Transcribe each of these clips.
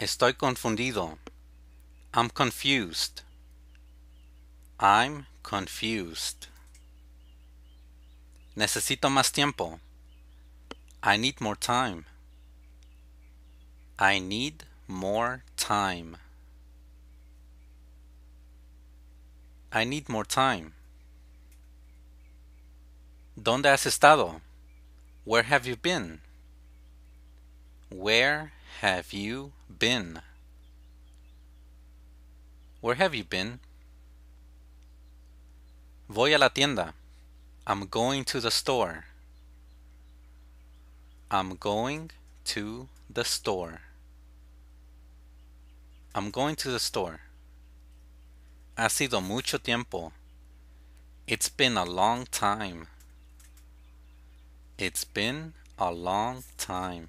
Estoy confundido. I'm confused. I'm confused. Necesito más tiempo. I need more time. I need more time. I need more time. ¿Dónde has estado? Where have you been? Where have you Been. Where have you been? Voy a la tienda. I'm going to the store. I'm going to the store. I'm going to the store. Ha sido mucho tiempo. It's been a long time. It's been a long time.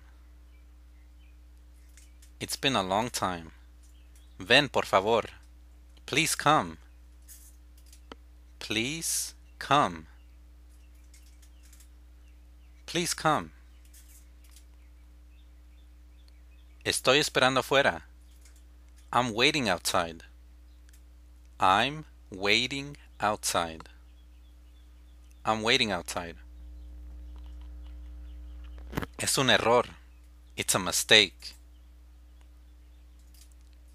It's been a long time. Ven, por favor. Please come. Please come. Please come. Estoy esperando afuera. I'm waiting outside. I'm waiting outside. I'm waiting outside. Es un error. It's a mistake.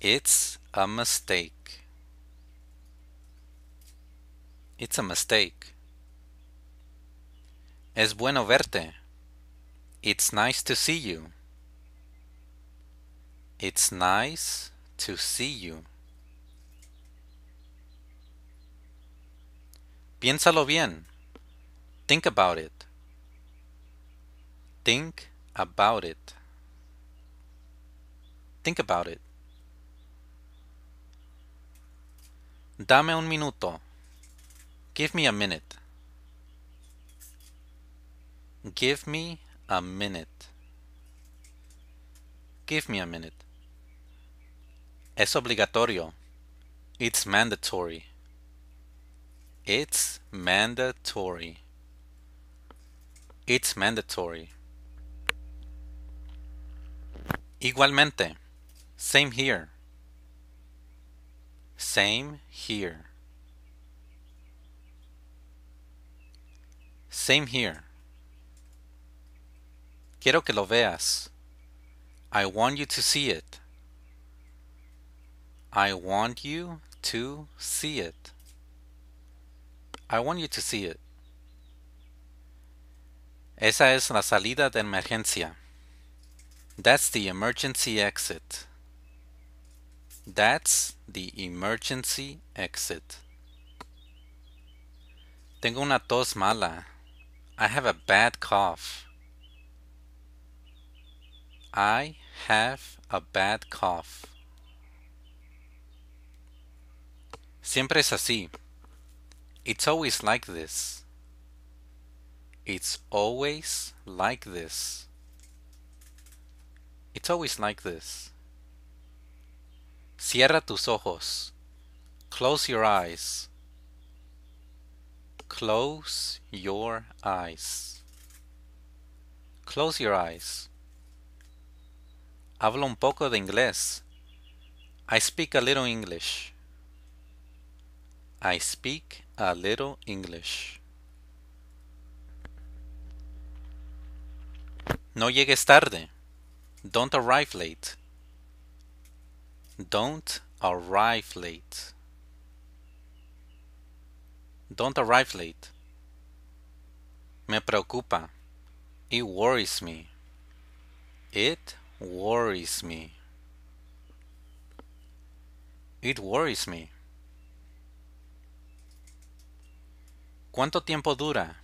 It's a mistake. It's a mistake. Es bueno verte. It's nice to see you. It's nice to see you. Piénsalo bien. Think about it. Think about it. Think about it. Dame un minuto. Give me a minute. Give me a minute. Give me a minute. Es obligatorio. It's mandatory. It's mandatory. It's mandatory. Igualmente. Same here. Same here. Same here. Quiero que lo veas. I want you to see it. I want you to see it. I want you to see it. Esa es la salida de emergencia. That's the emergency exit. That's the emergency exit. Tengo una tos mala. I have a bad cough. I have a bad cough. Siempre es así. It's always like this. It's always like this. It's always like this. Cierra tus ojos. Close your eyes. Close your eyes. Close your eyes. Hablo un poco de inglés. I speak a little English. I speak a little English. No llegues tarde. Don't arrive late. Don't arrive late. Don't arrive late. Me preocupa. It worries me. It worries me. It worries me. ¿Cuánto tiempo dura?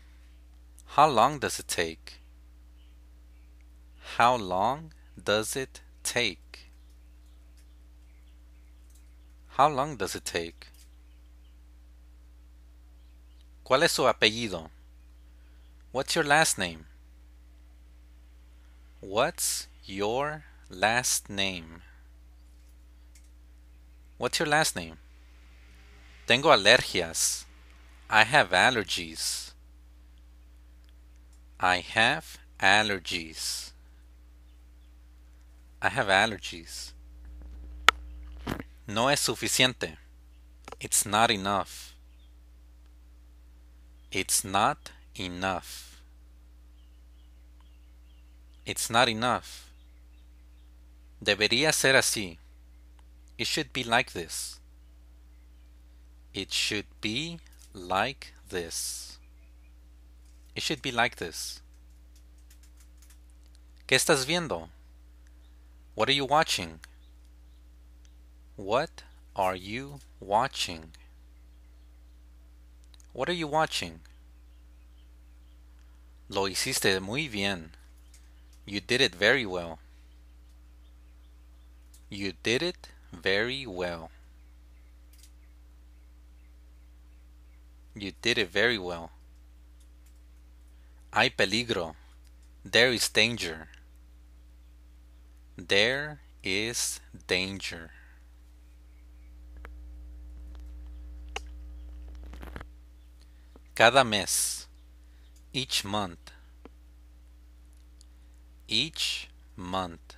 How long does it take? How long does it take? How long does it take? ¿Cuál es su apellido? What's your last name? What's your last name? What's your last name? Tengo alergias. I have allergies. I have allergies. I have allergies. No es suficiente. It's not enough. It's not enough. It's not enough. Debería ser así. It should be like this. It should be like this. It should be like this. ¿Qué estás viendo? What are you watching? What are you watching? What are you watching? Lo hiciste muy bien. You did it very well. You did it very well. You did it very well. Hay peligro. There is danger. There is danger. cada mes each month each month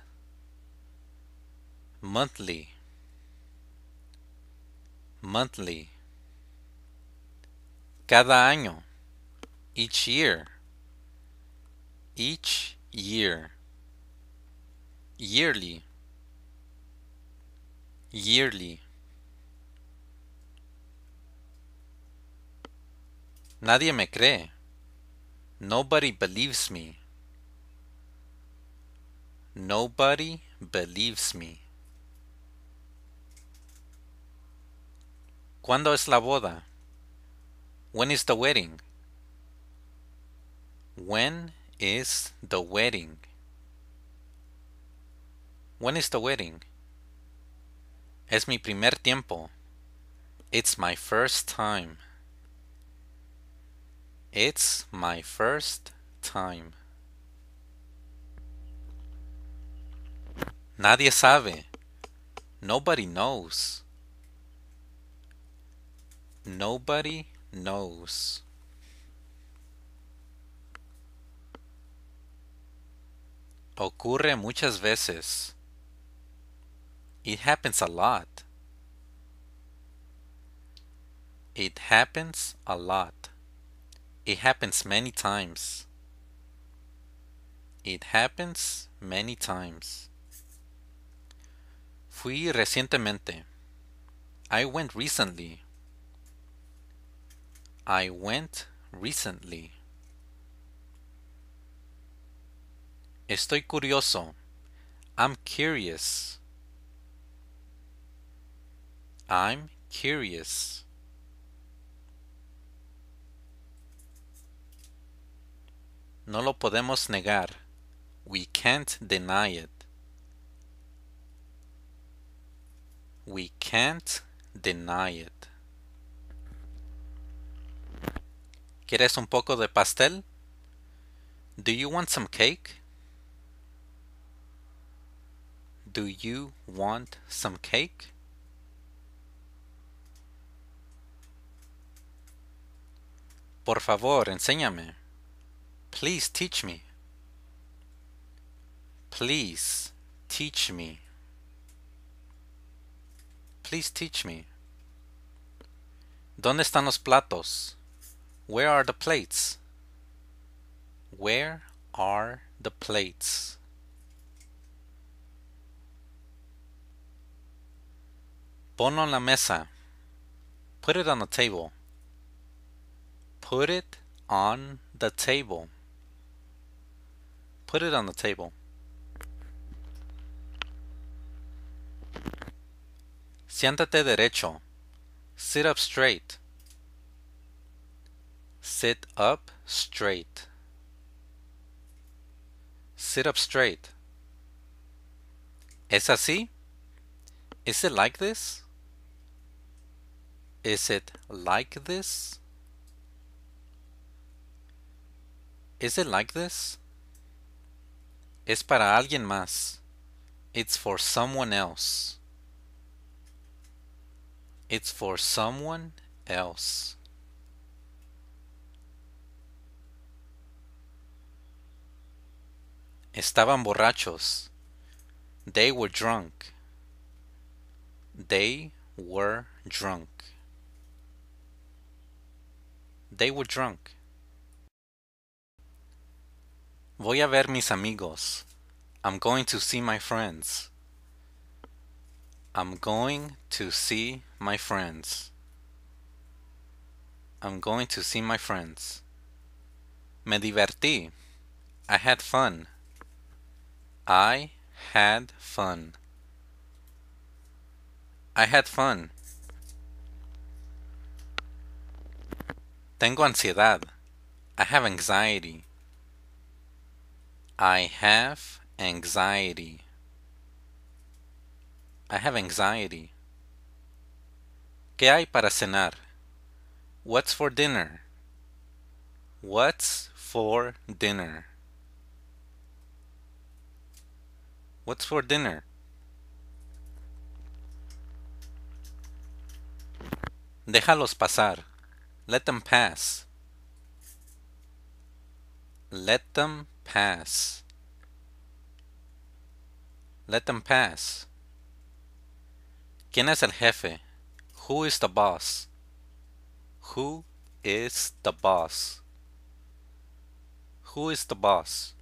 monthly monthly cada año each year each year yearly yearly Nadie me cree. Nobody believes me. Nobody believes me. ¿Cuándo es la boda? When is the wedding? When is the wedding? When is the wedding? Es mi primer tiempo. It's my first time. It's my first time. Nadie sabe. Nobody knows. Nobody knows. Ocurre muchas veces. It happens a lot. It happens a lot. It happens many times. It happens many times. Fui recientemente. I went recently. I went recently. Estoy curioso. I'm curious. I'm curious. No lo podemos negar. We can't deny it. We can't deny it. ¿Quieres un poco de pastel? Do you want some cake? Do you want some cake? Por favor, enséñame. Please teach me. Please teach me. Please teach me. ¿Dónde están los platos? Where are the plates? Where are the plates? Ponlo en la mesa. Put it on the table. Put it on the table. Put it on the table. Siéntate derecho. Sit up straight. Sit up straight. Sit up straight. ¿Es así? Is it like this? Is it like this? Is it like this? Es para alguien más. It's for someone else. It's for someone else. Estaban borrachos. They were drunk. They were drunk. They were drunk. Voy a ver mis amigos. I'm going to see my friends. I'm going to see my friends. I'm going to see my friends. Me divertí. I had fun. I had fun. I had fun. Tengo ansiedad. I have anxiety. I have anxiety. I have anxiety. ¿Qué hay para cenar? What's for dinner? What's for dinner? What's for dinner? Déjalos pasar. Let them pass. Let them pass. Let them pass. ¿Quién es el jefe? Who is the boss? Who is the boss? Who is the boss?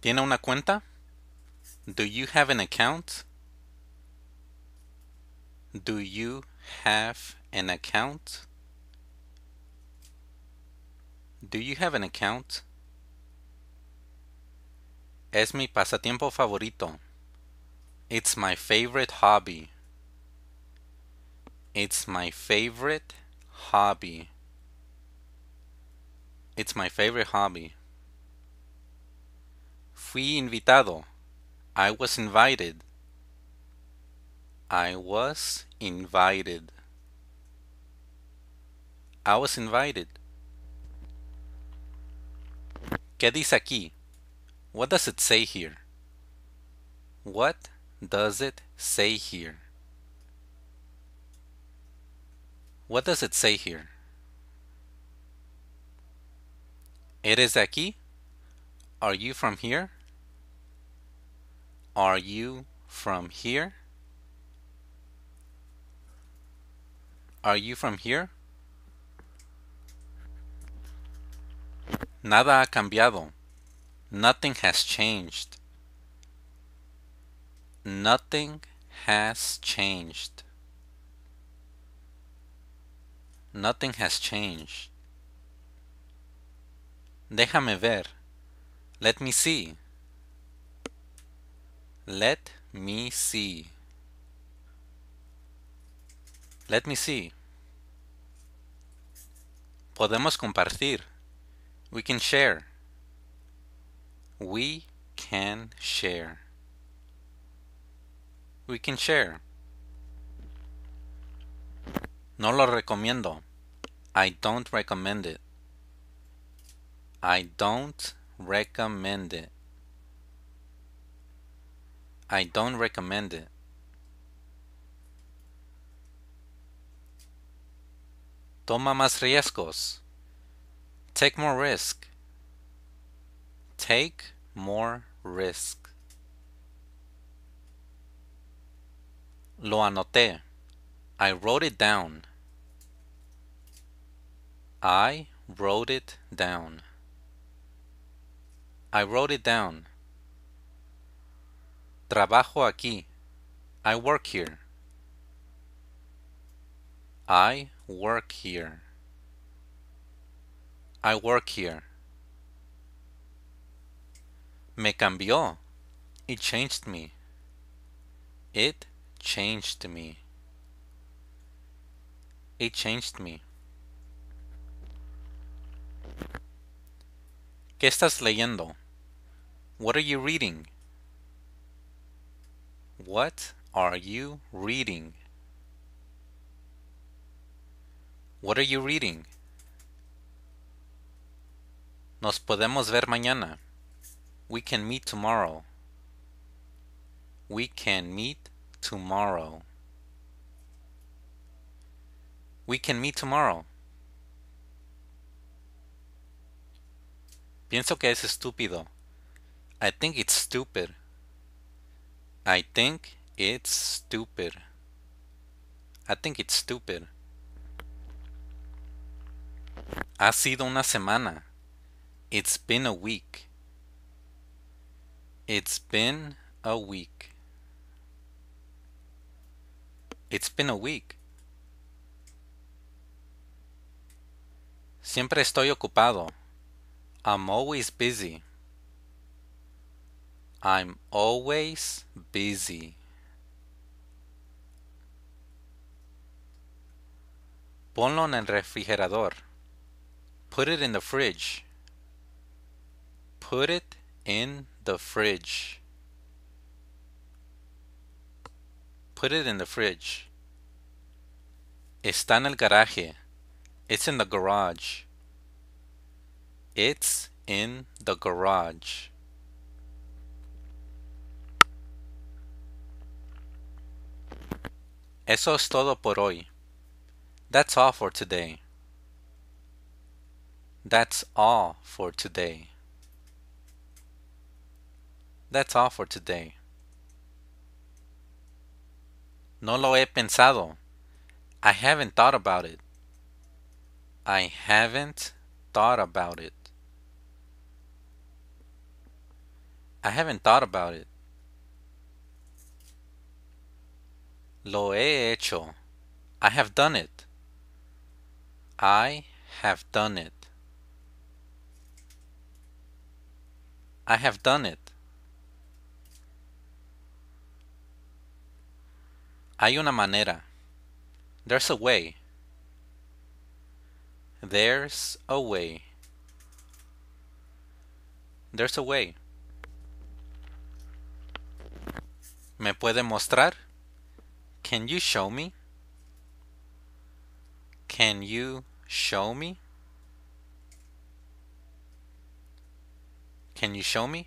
¿Tiene una cuenta? Do you have an account? Do you have an account? Do you have an account? Es mi pasatiempo favorito. It's my favorite hobby. It's my favorite hobby. It's my favorite hobby. Fui invitado. I was invited. I was invited. I was invited. ¿Qué dice aquí? What does it say here? What does it say here? What does it say here? ¿Eres de aquí? Are you from here? Are you from here? Are you from here? Nada ha cambiado. Nothing has changed. Nothing has changed. Nothing has changed. Déjame ver. Let me see. Let me see. Let me see. Podemos compartir. We can share. We can share. We can share. No lo recomiendo. I don't recommend it. I don't recommend it. I don't recommend it. Toma más riesgos. Take more risk. Take more risk. Lo anoté. I wrote it down. I wrote it down. I wrote it down. Trabajo aquí. I work here. I work here. I work here. Me cambió. It changed me. It changed me. It changed me. ¿Qué estás leyendo? What are you reading? What are you reading? What are you reading? Nos podemos ver mañana. We can meet tomorrow. We can meet tomorrow. We can meet tomorrow. Pienso que es estúpido. I think it's stupid. I think it's stupid. I think it's stupid. Ha sido una semana. It's been a week. It's been a week. It's been a week. Siempre estoy ocupado. I'm always busy. I'm always busy. Ponlo en el refrigerador. Put it in the fridge. Put it in the fridge. Put it in the fridge. Está en el garaje. It's in the garage. It's in the garage. Eso es todo por hoy. That's all for today. That's all for today. That's all for today. No lo he pensado. I haven't thought about it. I haven't thought about it. I haven't thought about it. Lo he hecho. I have done it. I have done it. I have done it. Hay una manera. There's a way. There's a way. There's a way. ¿Me puede mostrar? Can you show me? Can you show me? Can you show me?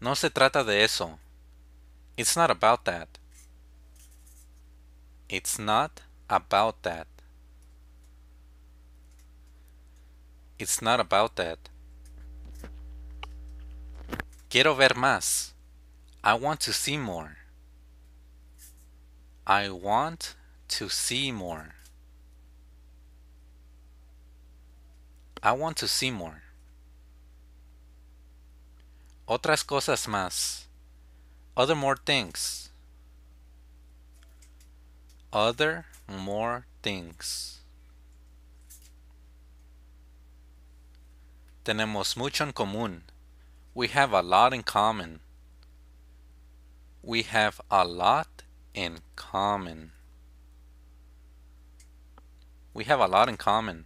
No se trata de eso. It's not about that. It's not about that. It's not about that. Quiero ver más. I want to see more. I want to see more. I want to see more. Otras cosas más other more things other more things tenemos mucho en común we have a lot in common we have a lot in common we have a lot in common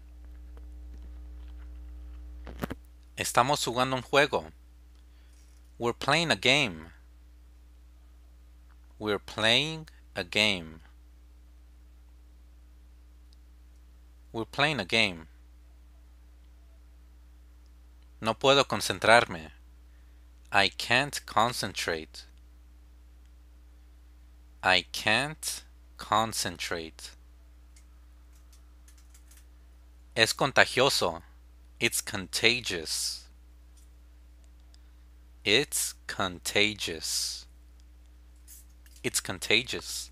estamos jugando un juego we're playing a game we're playing a game. We're playing a game. No puedo concentrarme. I can't concentrate. I can't concentrate. Es contagioso. It's contagious. It's contagious. It's contagious.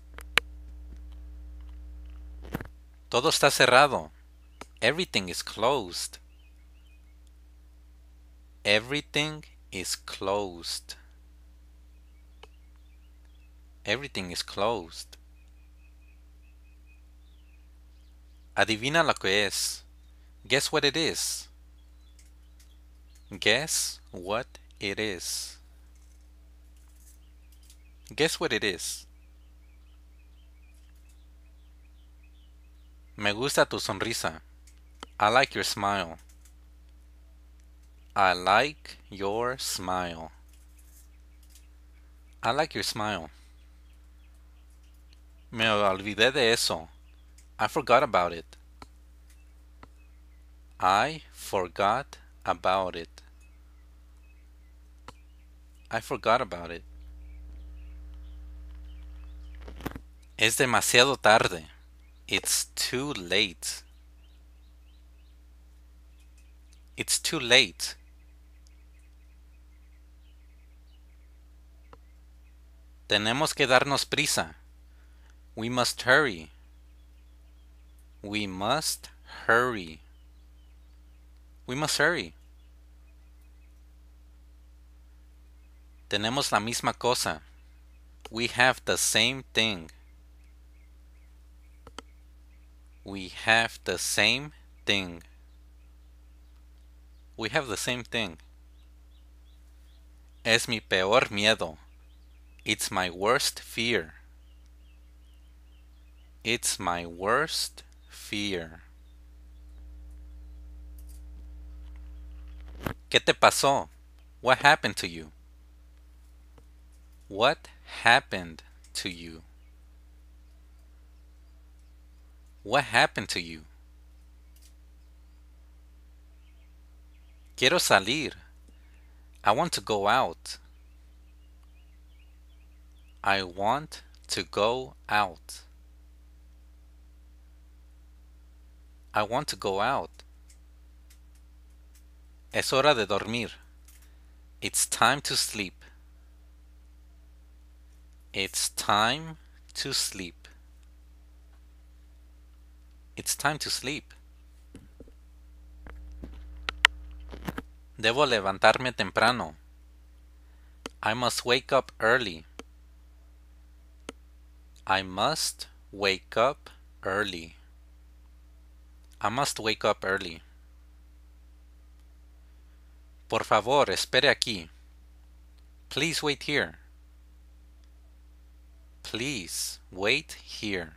Todo está cerrado. Everything is closed. Everything is closed. Everything is closed. Adivina lo que es. Guess what it is. Guess what it is. Guess what it is. Me gusta tu sonrisa. I like your smile. I like your smile. I like your smile. Me olvidé de eso. I forgot about it. I forgot about it. I forgot about it. Es demasiado tarde. It's too late. It's too late. Tenemos que darnos prisa. We must hurry. We must hurry. We must hurry. Tenemos la misma cosa. We have the same thing. we have the same thing. We have the same thing. Es mi peor miedo. It's my worst fear. It's my worst fear. ¿Qué te pasó? What happened to you? What happened to you? What happened to you? Quiero salir. I want to go out. I want to go out. I want to go out. Es hora de dormir. It's time to sleep. It's time to sleep. It's time to sleep. Debo levantarme temprano. I must wake up early. I must wake up early. I must wake up early. Por favor, espere aquí. Please wait here. Please wait here.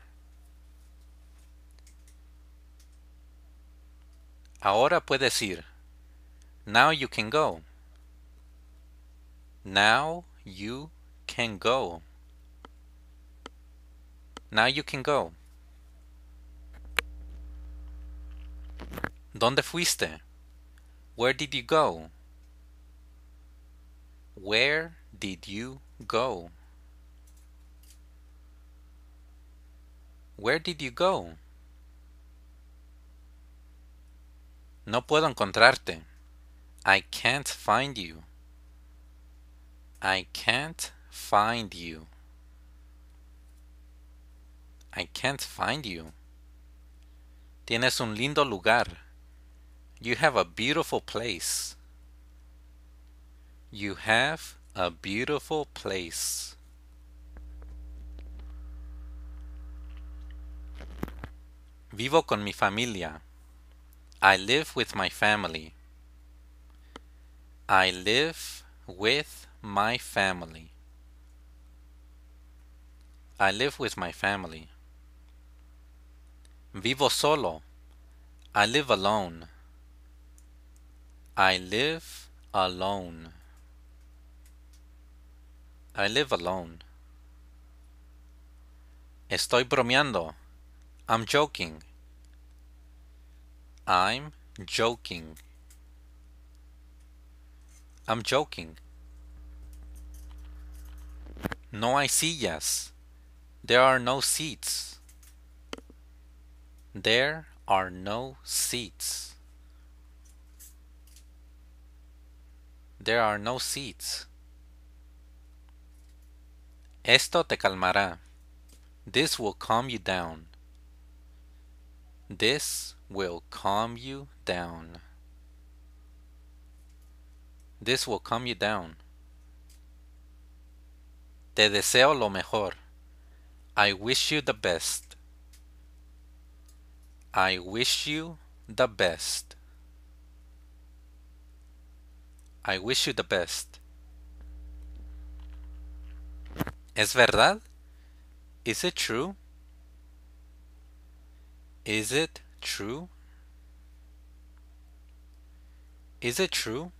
Ahora puedes ir. Now you can go. Now you can go. Now you can go. ¿Dónde fuiste? Where did you go? Where did you go? Where did you go? No puedo encontrarte. I can't find you. I can't find you. I can't find you. Tienes un lindo lugar. You have a beautiful place. You have a beautiful place. Vivo con mi familia. I live with my family. I live with my family. I live with my family. Vivo solo. I live alone. I live alone. I live alone. Estoy bromeando. I'm joking. I'm joking. I'm joking. No hay sillas. There are no seats. There are no seats. There are no seats. Esto te calmará. This will calm you down. This will calm you down. This will calm you down. Te deseo lo mejor. I wish you the best. I wish you the best. I wish you the best. ¿Es verdad? Is it true? Is it true? Is it true?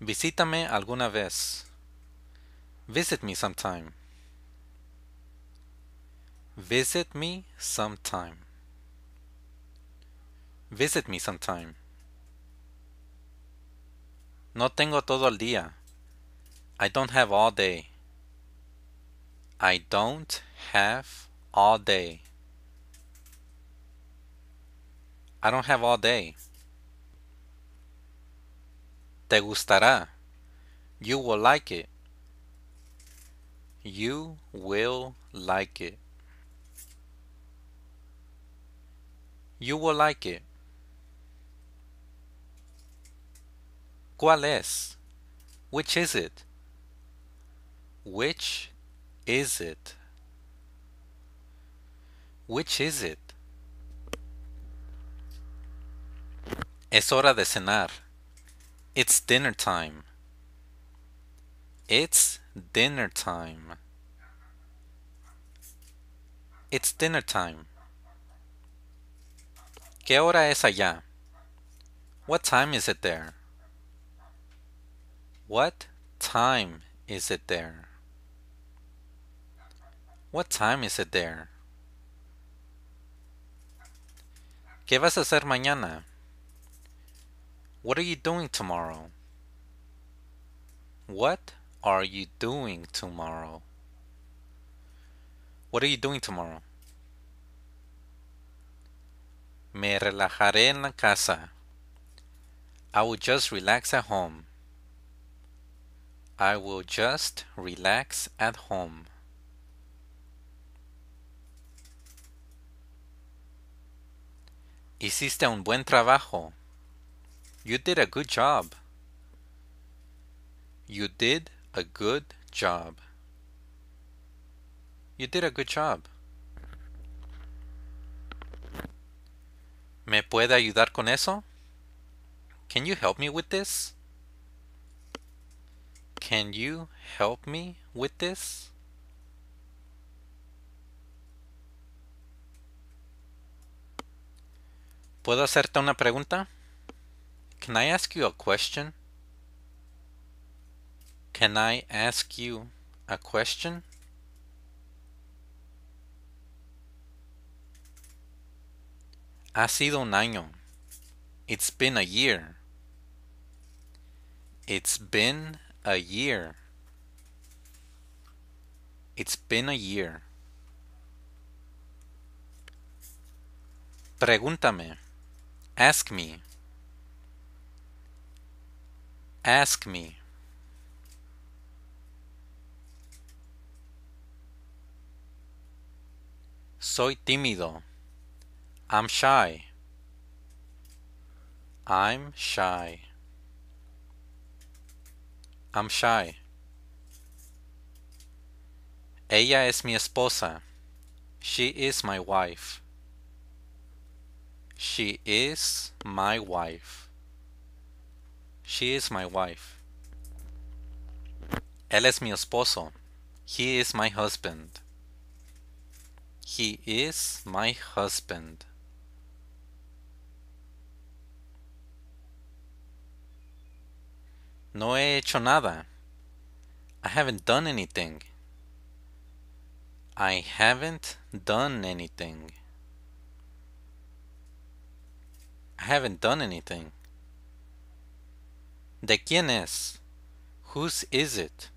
Visítame alguna vez. Visit me sometime. Visit me sometime. Visit me sometime. No tengo todo el día. I don't have all day. I don't have all day. I don't have all day. Te gustará. You will like it. You will like it. You will like it. ¿Cuál es? Which is it? Which is it? Which is it? Es hora de cenar. It's dinner time. It's dinner time. It's dinner time. ¿Qué hora es allá? What time is it there? What time is it there? What time is it there? ¿Qué vas a hacer mañana? What are you doing tomorrow? What are you doing tomorrow? What are you doing tomorrow? Me relajaré en la casa. I will just relax at home. I will just relax at home. Hiciste un buen trabajo. You did a good job. You did a good job. You did a good job. ¿Me puede ayudar con eso? Can you help me with this? Can you help me with this? ¿Puedo hacerte una pregunta? Can I ask you a question? Can I ask you a question? Ha sido un año. It's been a year. It's been a year. It's been a year. Pregúntame. Ask me. Ask me. Soy tímido. I'm shy. I'm shy. I'm shy. Ella es mi esposa. She is my wife. She is my wife. She is my wife. Él es mi esposo. He is my husband. He is my husband. No he hecho nada. I haven't done anything. I haven't done anything. I haven't done anything. ¿De quién es? Whose is it?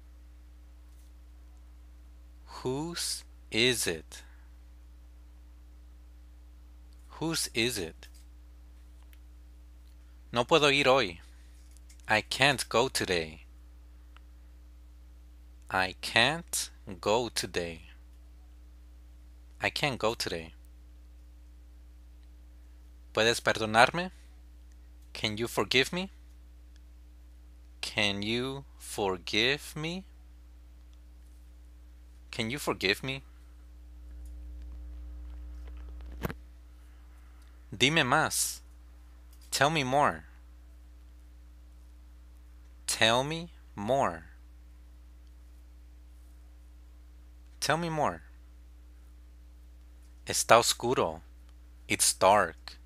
Whose is it? Whose is it? No puedo ir hoy. I can't go today. I can't go today. I can't go today. ¿Puedes perdonarme? Can you forgive me? Can you forgive me? Can you forgive me? Dime más. Tell me more. Tell me more. Tell me more. Está oscuro. It's dark.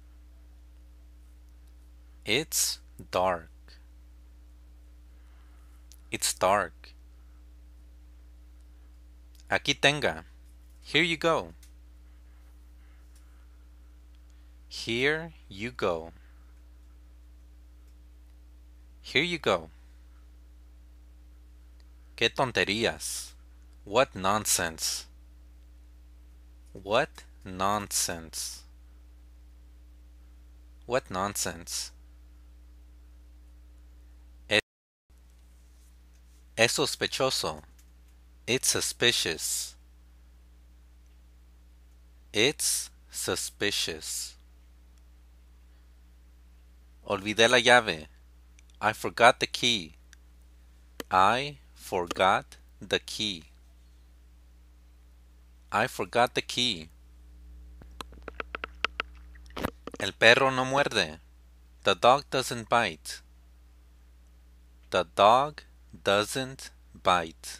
It's dark. It's dark. Aquí tenga. Here you go. Here you go. Here you go. Qué tonterías. What nonsense. What nonsense. What nonsense. Es sospechoso. It's suspicious. It's suspicious. Olvidé la llave. I forgot the key. I forgot the key. I forgot the key. El perro no muerde. The dog doesn't bite. The dog doesn't bite.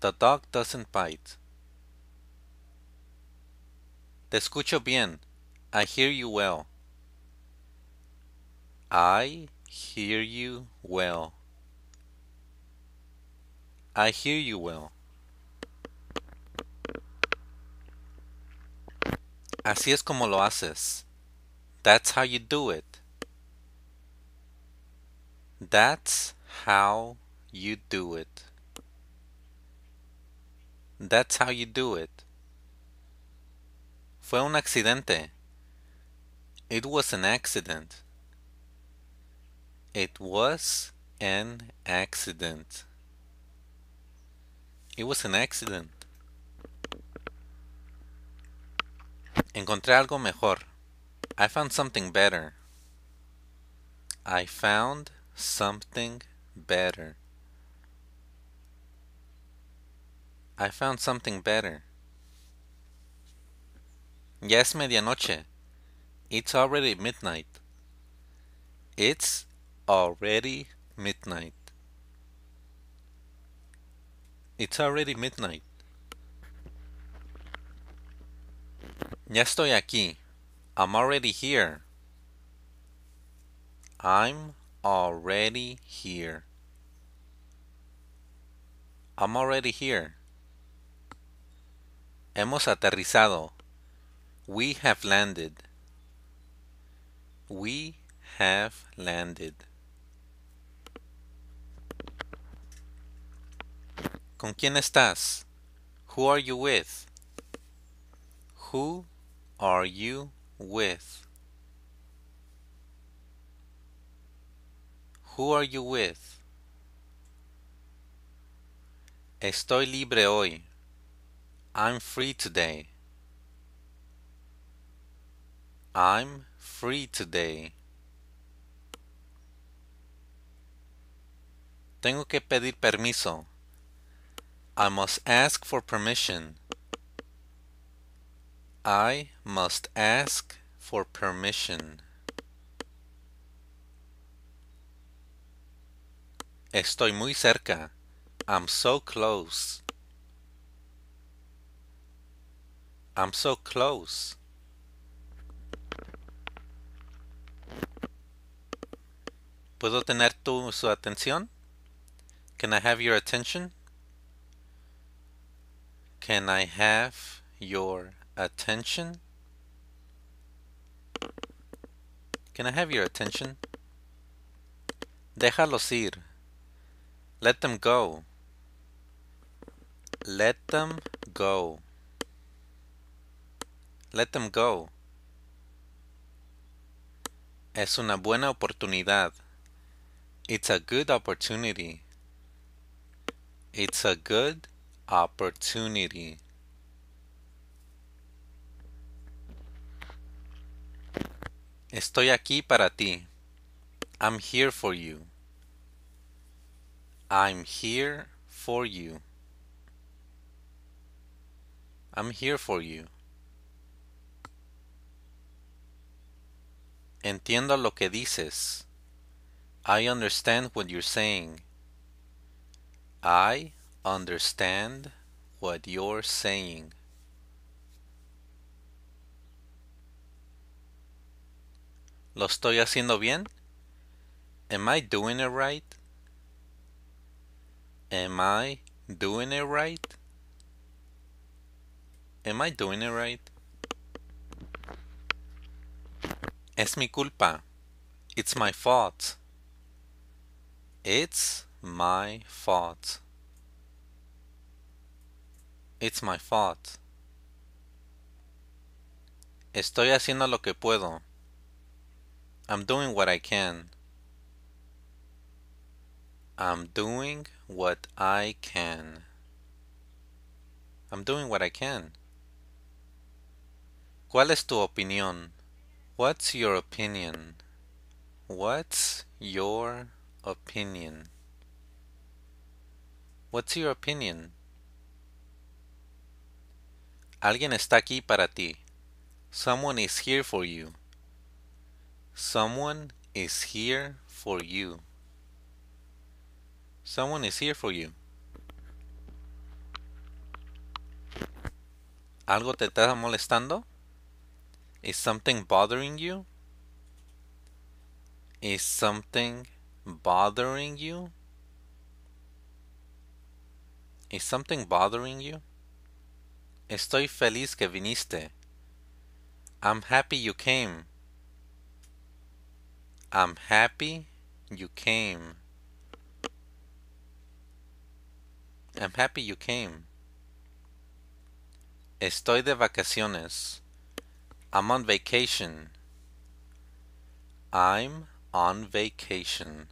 The dog doesn't bite. Te escucho bien. I hear you well. I hear you well. I hear you well. Así es como lo haces. That's how you do it. That's how you do it. That's how you do it. Fue un accidente. It was an accident. It was an accident. It was an accident. Encontré algo mejor. I found something better. I found something better. I found something better. Ya es medianoche. It's already midnight. It's already midnight. It's already midnight. Ya estoy aquí. I'm already here. I'm already here. I'm already here. Hemos aterrizado. We have landed. We have landed. ¿Con quién estás? Who are you with? Who are you with? Who are you with? Estoy libre hoy. I'm free today. I'm free today. Tengo que pedir permiso. I must ask for permission. I must ask for permission. Estoy muy cerca. I'm so close. I'm so close. ¿Puedo tener tu su atención? Can I have your attention? Can I have your attention? Can I have your attention? Déjalos ir. Let them go. Let them go. Let them go. Es una buena oportunidad. It's a good opportunity. It's a good opportunity. Estoy aquí para ti. I'm here for you. I'm here for you. I'm here for you. Entiendo lo que dices. I understand what you're saying. I understand what you're saying. ¿Lo estoy haciendo bien? Am I doing it right? Am I doing it right? Am I doing it right? Es mi culpa. It's my fault. It's my fault. It's my fault. Estoy haciendo lo que puedo. I'm doing what I can. I'm doing what I can. I'm doing what I can. ¿Cuál es tu opinión? What's your opinion? What's your opinion? What's your opinion? Alguien está aquí para ti. Someone is here for you. Someone is here for you. Someone is here for you. ¿Algo te está molestando? Is something bothering you? Is something bothering you? Is something bothering you? Estoy feliz que viniste. I'm happy you came. I'm happy you came. I'm happy you came. Estoy de vacaciones. I'm on vacation. I'm on vacation.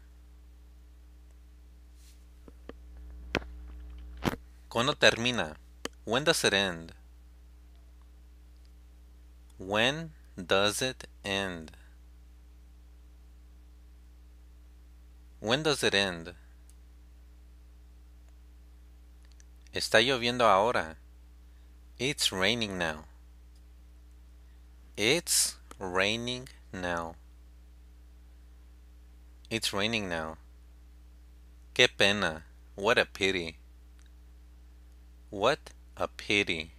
¿Cuándo termina? When does it end? When does it end? When does it end? Está lloviendo ahora. It's raining now. It's raining now. It's raining now. Qué pena. What a pity. What a pity.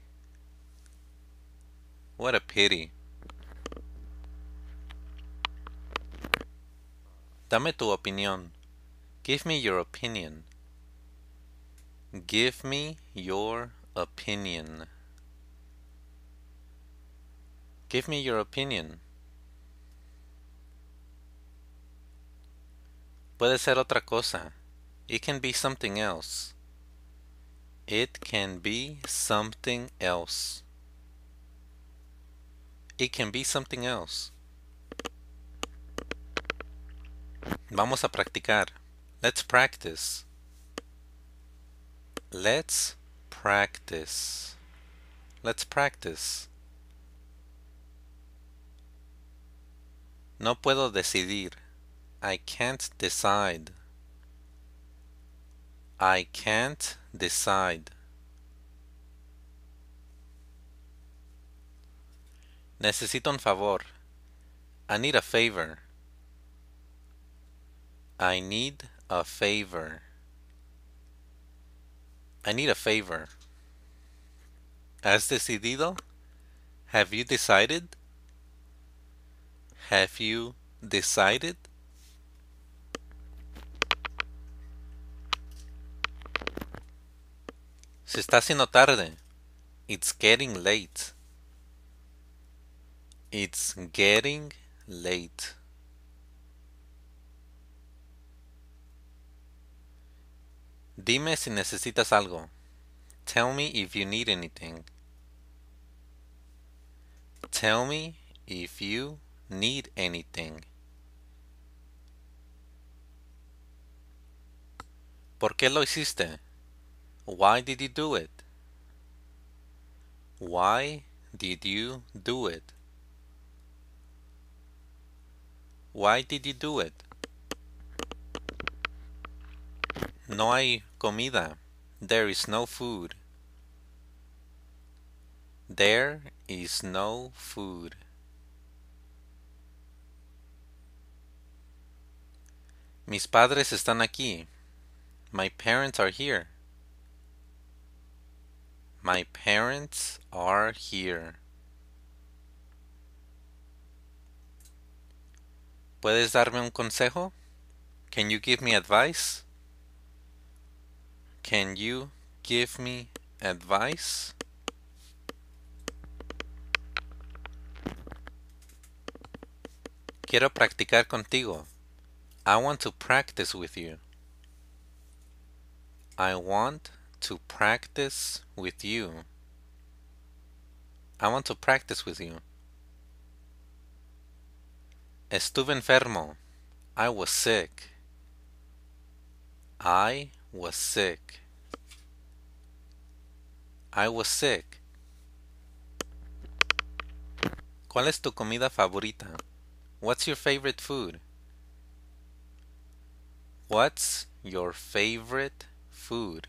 What a pity. Dame tu opinión. Give me your opinion. Give me your opinion. Give me your opinion. Puede ser otra cosa. It can be something else. It can be something else. It can be something else. Vamos a practicar. Let's practice. Let's practice. Let's practice. No puedo decidir. I can't decide. I can't decide. Necesito un favor. I need a favor. I need a favor. I need a favor. ¿Has decidido? Have you decided? Have you decided? Se está haciendo tarde. It's getting late. It's getting late. Dime si necesitas algo. Tell me if you need anything. Tell me if you need anything. ¿Por qué lo hiciste? Why did you do it? Why did you do it? Why did you do it? No hay comida. There is no food. There is no food. Mis padres están aquí. My parents are here. My parents are here. ¿Puedes darme un consejo? Can you give me advice? Can you give me advice? Quiero practicar contigo. I want to practice with you. I want to practice with you. I want to practice with you. Estuve enfermo. I was sick. I was sick. I was sick. ¿Cuál es tu comida favorita? What's your favorite food? What's your favorite food?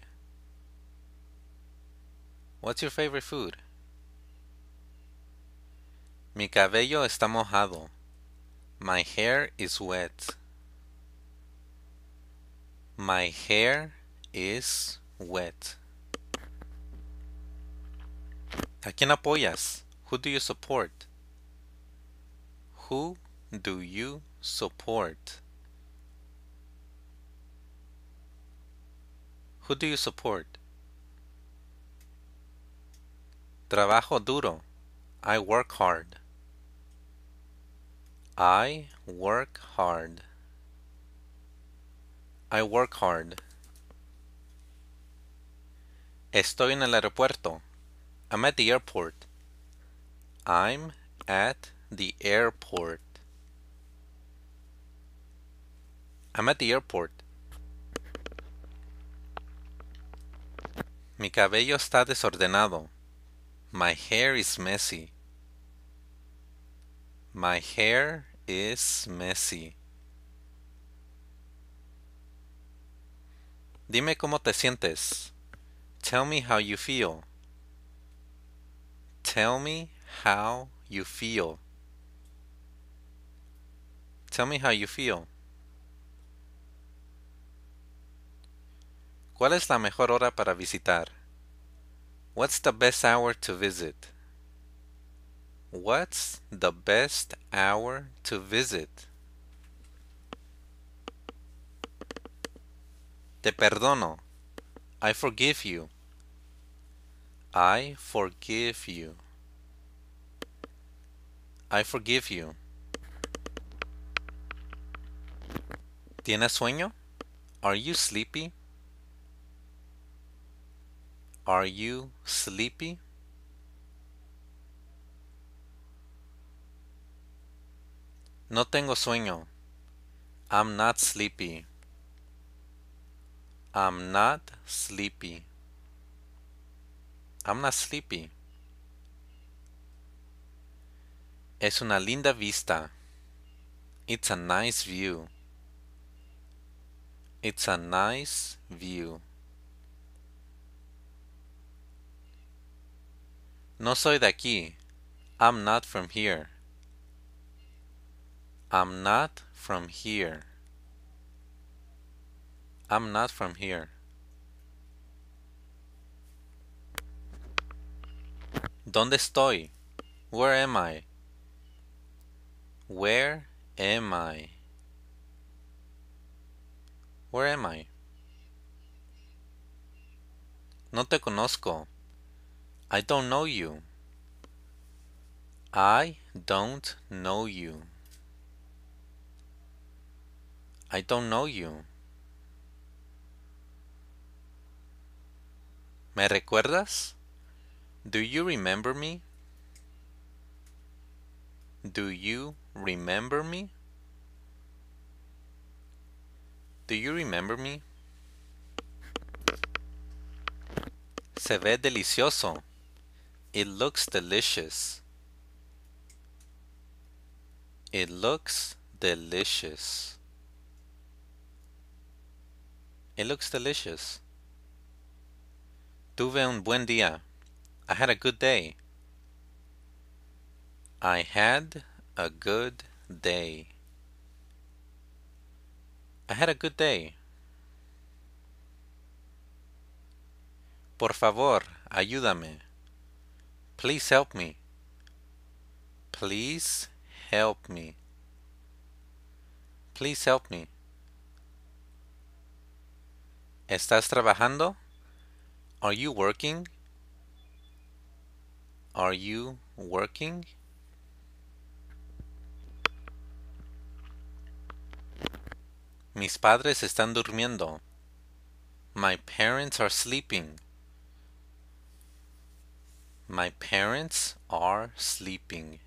What's your favorite food? Mi cabello está mojado. My hair is wet. My hair is wet. ¿A quién apoyas? Who do you support? Who do you support? Who do you support? Trabajo duro. I work hard. I work hard. I work hard. Estoy en el aeropuerto. I'm at the airport. I'm at the airport. I'm at the airport. Mi cabello está desordenado. My hair is messy. My hair is messy. Dime cómo te sientes. Tell me how you feel. Tell me how you feel. Tell me how you feel. ¿Cuál es la mejor hora para visitar? What's the best hour to visit? What's the best hour to visit? Te perdono. I forgive you. I forgive you. I forgive you. ¿Tienes sueño? Are you sleepy? Are you sleepy? No tengo sueño. I'm not sleepy. I'm not sleepy. I'm not sleepy. Es una linda vista. It's a nice view. It's a nice view. No soy de aquí. I'm not from here. I'm not from here. I'm not from here. ¿Dónde estoy? Where am I? Where am I? Where am I? No te conozco. I don't know you. I don't know you. I don't know you. ¿Me recuerdas? Do you remember me? Do you remember me? Do you remember me? Se ve delicioso. It looks delicious. It looks delicious. It looks delicious. Tuve un buen día. I had a good day. I had a good day. I had a good day. Por favor, ayúdame. Please help me. Please help me. Please help me. ¿Estás trabajando? Are you working? Are you working? Mis padres están durmiendo. My parents are sleeping. My parents are sleeping.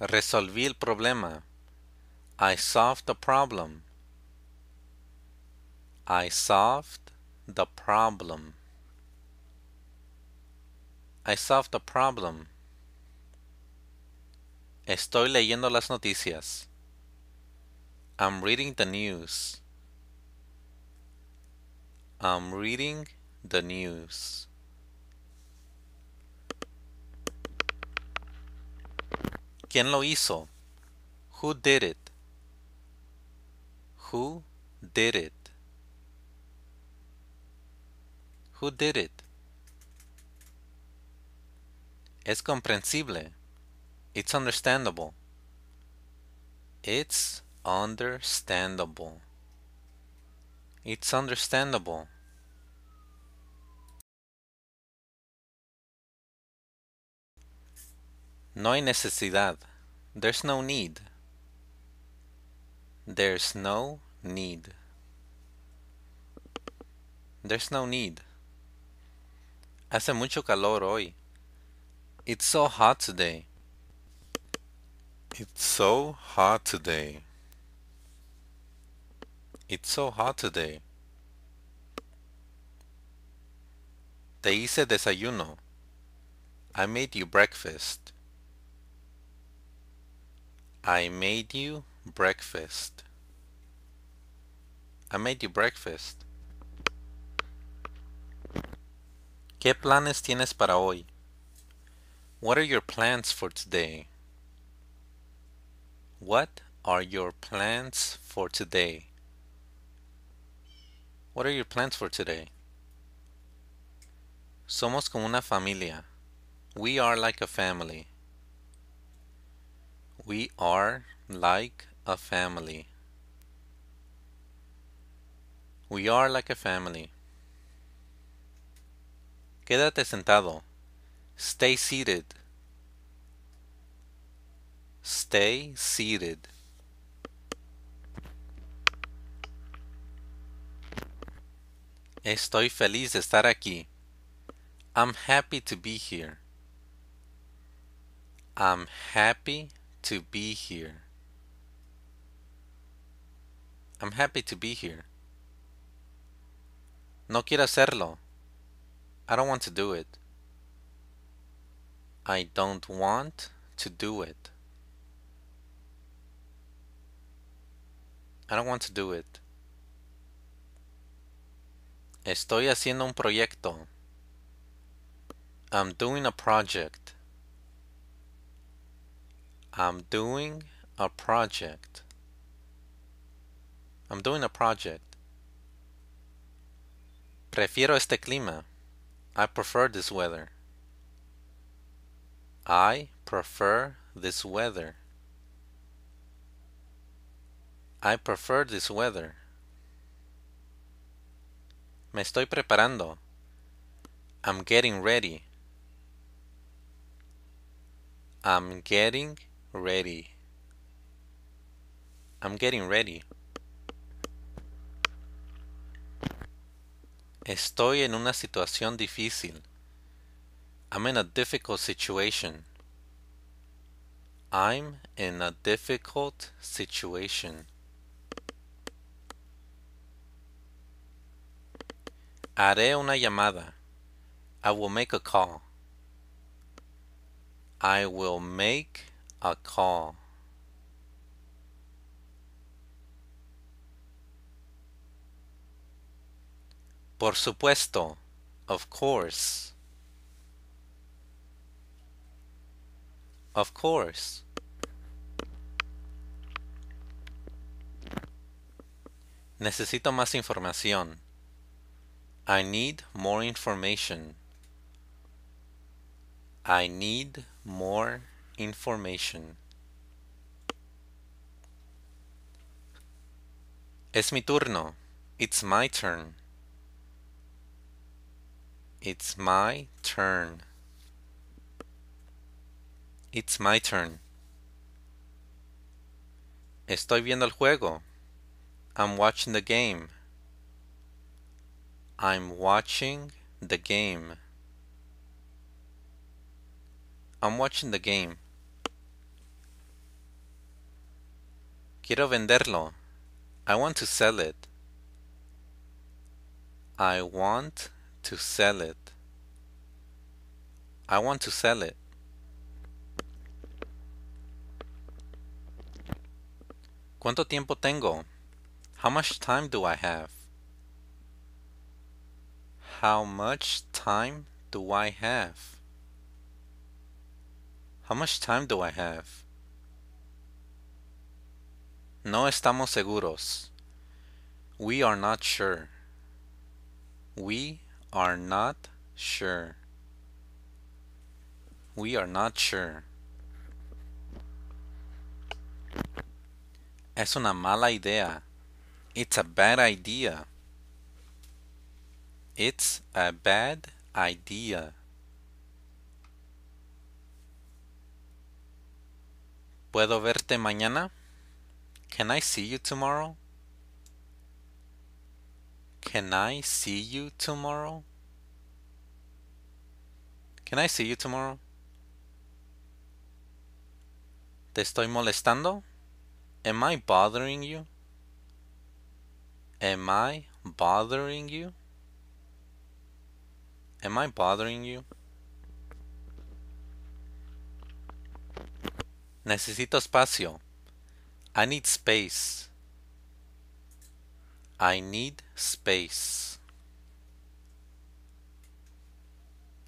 Resolví el problema. I solved the problem. I solved the problem. I solved the problem. Estoy leyendo las noticias. I'm reading the news. I'm reading the news. ¿Quién lo hizo? Who did it? Who did it? Who did it? Es comprensible. It's understandable. It's understandable. It's understandable. No hay necesidad. There's no need. There's no need. There's no need. Hace mucho calor hoy. It's so hot today. It's so hot today. It's so hot today. Te hice desayuno. I made you breakfast. I made you breakfast. I made you breakfast. ¿Qué planes tienes para hoy? What are your plans for today? What are your plans for today? What are your plans for today? Somos como una familia. We are like a family. We are like a family. We are like a family. Quédate sentado. Stay seated. Stay seated. Estoy feliz de estar aquí. I'm happy to be here. I'm happy to be here. I'm happy to be here. No quiero hacerlo. I don't want to do it. I don't want to do it. I don't want to do it. Estoy haciendo un proyecto. I'm doing a project. I'm doing a project. I'm doing a project. Prefiero este clima. I prefer this weather. I prefer this weather. I prefer this weather. Me estoy preparando. I'm getting ready. I'm getting ready. I'm getting ready. Estoy en una situación difícil. I'm in a difficult situation. I'm in a difficult situation. Haré una llamada. I will make a call. I will make a call. Por supuesto. Of course. Of course. Necesito más información. I need more information. I need more information. Es mi turno. It's my turn. It's my turn. It's my turn. Estoy viendo el juego. I'm watching the game. I'm watching the game. I'm watching the game. Quiero venderlo. I want to sell it. I want to sell it. I want to sell it. ¿Cuánto tiempo tengo? How much time do I have? How much time do I have? How much time do I have? No estamos seguros. We are not sure. We are not sure. We are not sure. Es una mala idea. It's a bad idea. It's a bad idea. ¿Puedo verte mañana? Can I see you tomorrow? Can I see you tomorrow? Can I see you tomorrow? ¿Te estoy molestando? Am I bothering you? Am I bothering you? Am I bothering you? Necesito espacio. I need space. I need space.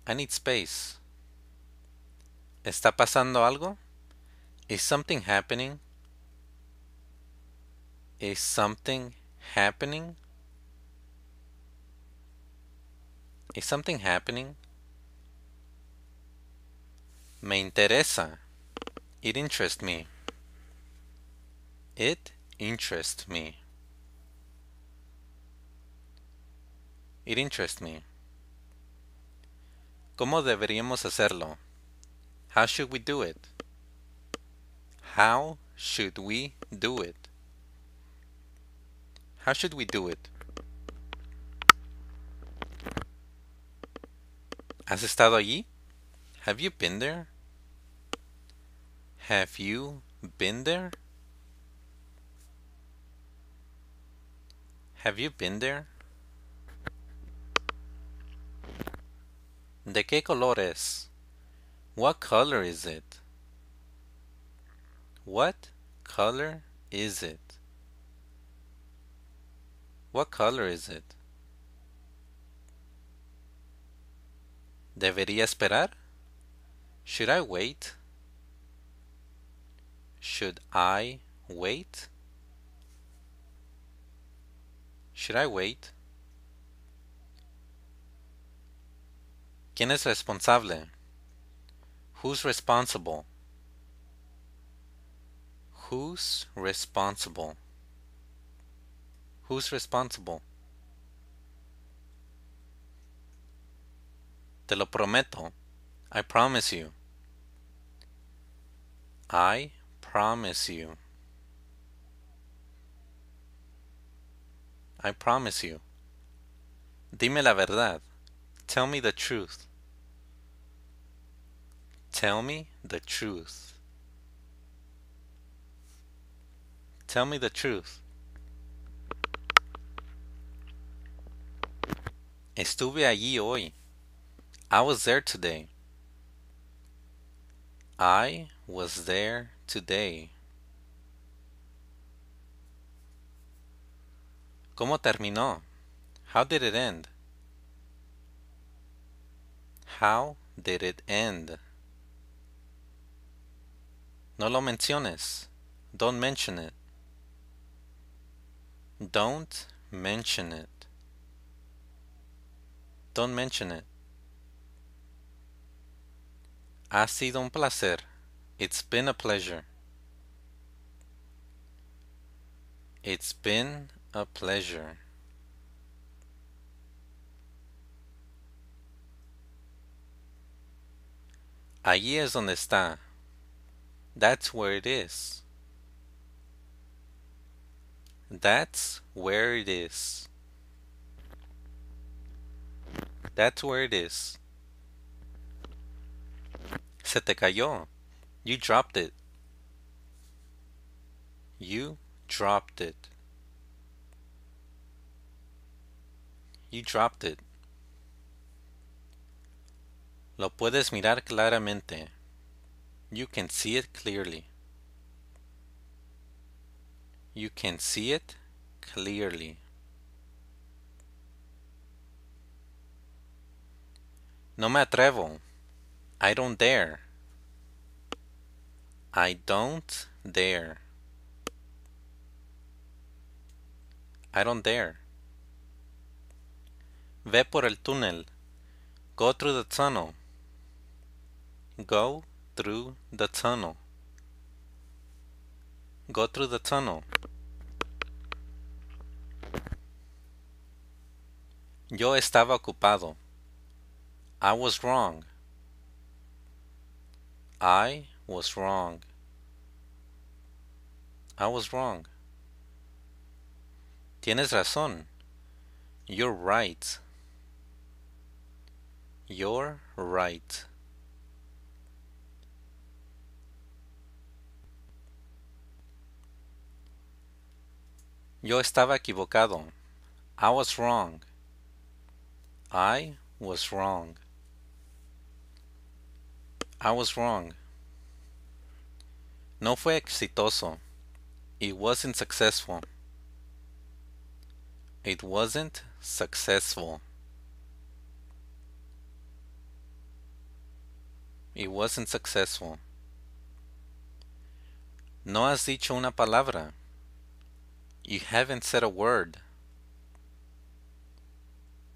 I need space. ¿Está pasando algo? Is something happening? Is something happening? Is something happening? Me interesa. It interests me. It interests me. It interests me. ¿Cómo deberíamos hacerlo? How should we do it? How should we do it? How should we do it? ¿Has estado allí? Have you been there? Have you been there? Have you been there? ¿De qué color es? What color is it? What color is it? What color is it? ¿Debería esperar? Should I wait? Should I wait? Should I wait? ¿Quién es responsable? Who's responsible? Who's responsible? Who's responsible? Te lo prometo. I promise you. I promise you. I promise you. Dime la verdad. Tell me the truth. Tell me the truth. Tell me the truth. Estuve allí hoy. I was there today. I was there today. ¿Cómo terminó? How did it end? How did it end? No lo menciones. Don't mention it. Don't mention it. Don't mention it. Ha sido un placer. It's been a pleasure. It's been a pleasure. Allí es donde está. That's where it is. That's where it is. That's where it is. Se te cayó. You dropped it. You dropped it. You dropped it. Lo puedes mirar claramente. You can see it clearly. You can see it clearly. No me atrevo. I don't dare. I don't dare. I don't dare. Ve por el túnel. Go through the tunnel. Go through the tunnel. Go through the tunnel. Yo estaba ocupado. I was wrong. I was wrong. I was wrong. Tienes razón. You're right. You're right. Yo estaba equivocado. I was wrong. I was wrong. I was wrong. No fue exitoso. It wasn't successful. It wasn't successful. It wasn't successful. No has dicho una palabra. You haven't said a word.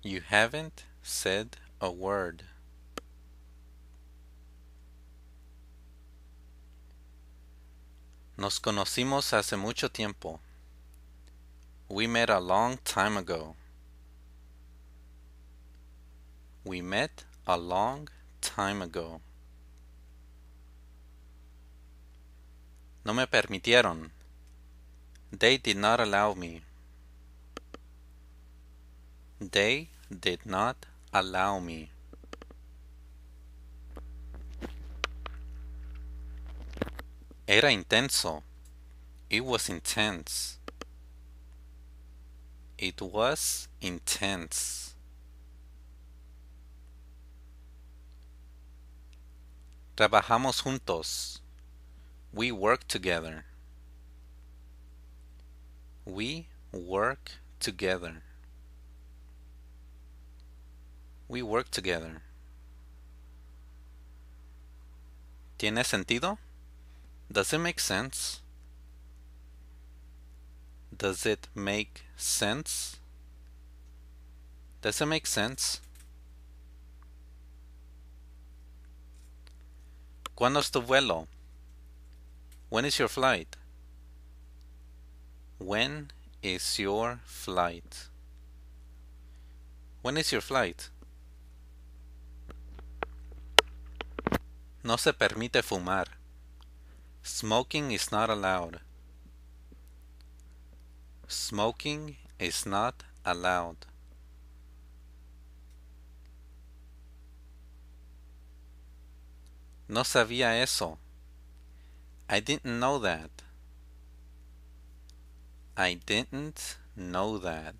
You haven't said a word. Nos conocimos hace mucho tiempo. We met a long time ago. We met a long time ago. No me permitieron. They did not allow me. They did not allow me. Era intenso. It was intense. It was intense. Trabajamos juntos. We work together. We work together. We work together. ¿Tiene sentido? Does it make sense? Does it make sense? Does it make sense? ¿Cuándo es tu vuelo? When is your flight? When is your flight? When is your flight? No se permite fumar. Smoking is not allowed. Smoking is not allowed. No sabía eso. I didn't know that. I didn't know that.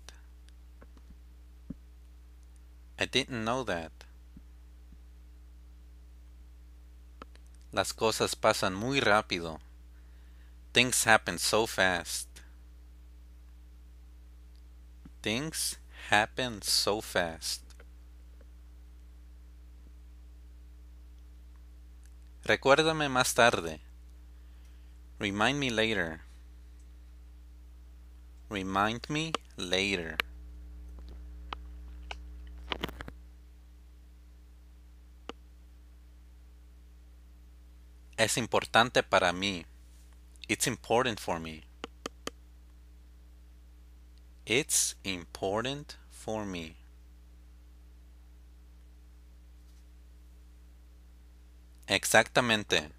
I didn't know that. Las cosas pasan muy rápido. Things happen so fast. Things happen so fast. Recuérdame más tarde. Remind me later. Remind me later. Es importante para mí. It's important for me. It's important for me. Exactamente.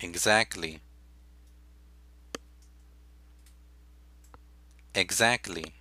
Exactly. Exactly.